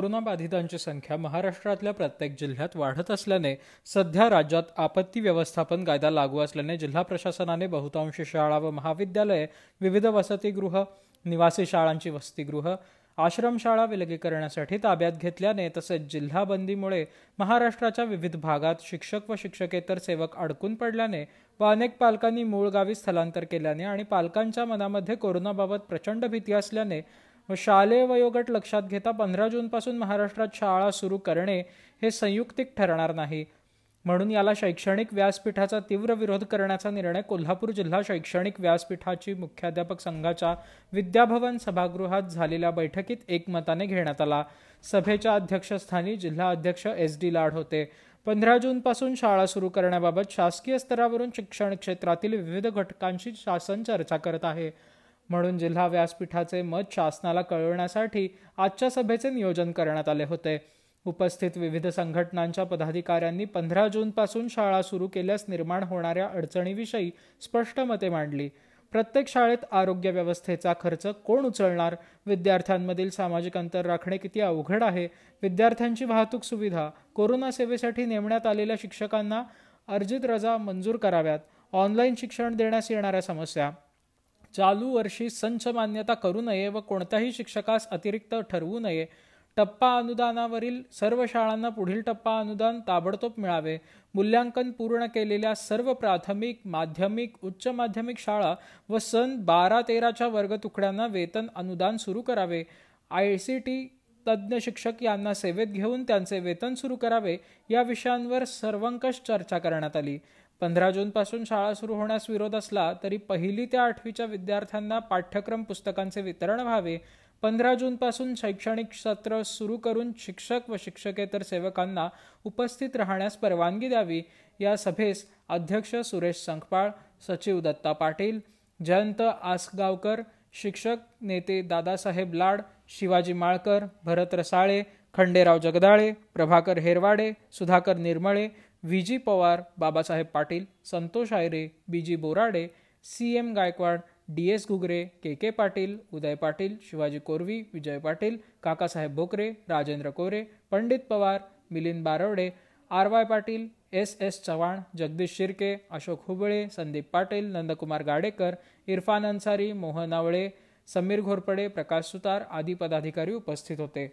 बाधितांची संख्या महाराष्ट्रातल्या प्रत्येक जिल्ह्यात वाढत असल्याने सध्या राज्यात आपत्ती व्यवस्थापन कायदा लागू असल्याने जिल्हा प्रशासनाने बहुतांश शाळा व महाविद्यालये विविध वसतिगृह निवासी शाळांची वसतिगृह आश्रमशाळा विलगीकरणासाठी ताब्यात घेतल्याने तसेच जिल्हा बंदीमुळे महाराष्ट्राच्या विविध भागात शिक्षक व शिक्षकेतर सेवक अडकून पडल्याने व अनेक पालकांनी मूळ गावी स्थलांतर केल्याने आणि पालकांच्या मनामध्ये कोरोनाबाबत प्रचंड भीती असल्याने व शालेय वयोगट लक्षात घेता पंधरा जूनपासून महाराष्ट्रात शाळा सुरू करणे हे संयुक्तिक ठरणार नाही म्हणून याला शैक्षणिक व्यासपीठाचा तीव्र विरोध करण्याचा निर्णय कोल्हापूर जिल्हा शैक्षणिक व्यासपीठाची मुख्याध्यापक संघाच्या विद्याभवन सभागृहात झालेल्या बैठकीत एकमताने घेण्यात आला सभेच्या अध्यक्षस्थानी जिल्हा अध्यक्ष एस डी लाड होते पंधरा जूनपासून शाळा सुरू करण्याबाबत शासकीय स्तरावरून शिक्षण क्षेत्रातील विविध घटकांशी शासन चर्चा करत आहे म्हणून जिल्हा व्यासपीठाचे मत शासनाला कळवण्यासाठी आजच्या सभेचे नियोजन करण्यात आले होते उपस्थित विविध संघटनांच्या पदाधिकाऱ्यांनी पंधरा जूनपासून शाळा सुरू केल्यास निर्माण होणाऱ्या अडचणीविषयी स्पष्ट मते मांडली प्रत्येक शाळेत आरोग्य व्यवस्थेचा खर्च कोण उचलणार विद्यार्थ्यांमधील सामाजिक अंतर राखणे किती अवघड आहे विद्यार्थ्यांची वाहतूक सुविधा कोरोना सेवेसाठी नेमण्यात आलेल्या शिक्षकांना अर्जित रजा मंजूर कराव्यात ऑनलाईन शिक्षण देण्यास येणाऱ्या समस्या चालू वर्षी संच मान्यता करू नये व कोणत्याही शिक्षकास अतिरिक्त ठरवू नये टप्पा अनुदानावरील सर्व शाळांना पुढील टप्पा अनुदान ताबडतोब मिळावे मूल्यांकन पूर्ण केलेल्या सर्व प्राथमिक माध्यमिक उच्च माध्यमिक शाळा व सन बारा तेराच्या वर्ग तुकड्यांना वेतन अनुदान सुरू करावे आय सी टी तज्ज्ञ शिक्षक यांना सेवेत घेऊन त्यांचे वेतन सुरू करावे या विषयांवर सर्वंकष चर्चा करण्यात आली पंधरा जूनपासून शाळा सुरू होण्यास विरोध असला तरी पहिली ते आठवीच्या विद्यार्थ्यांना पाठ्यक्रम पुस्तकांचे वितरण व्हावे पंधरा जूनपासून शैक्षणिक सत्र सुरू करून शिक्षक व शिक्षकेतर सेवकांना उपस्थित राहण्यास परवानगी द्यावी या सभेस अध्यक्ष सुरेश संखपाळ सचिव दत्ता पाटील जयंत आसगावकर शिक्षक नेते Dadasaheb Lad Shivaji Malkar Bharat Rasale Khanderao Jagdale Prabhakar Herwade Sudhakar Nirmale V G Pawar Babasaheb Patil Santosh Aayre B G Borade C M Gaikwad D S Ghugare K K Patil Uday Patil Shivaji Korvi Vijay Patil Kakasaheb Bhokare Rajendra Kore Pandit Pawar Milind Barwade R Y Patil S S Chavan Jagdish Shirke Ashok Hubale Sandeep Patil Nandkumar Gadekar Irfan Ansari Mohan Awale Sameer Ghorpade प्रकाश सुतार आदी पदाधिकारी उपस्थित होते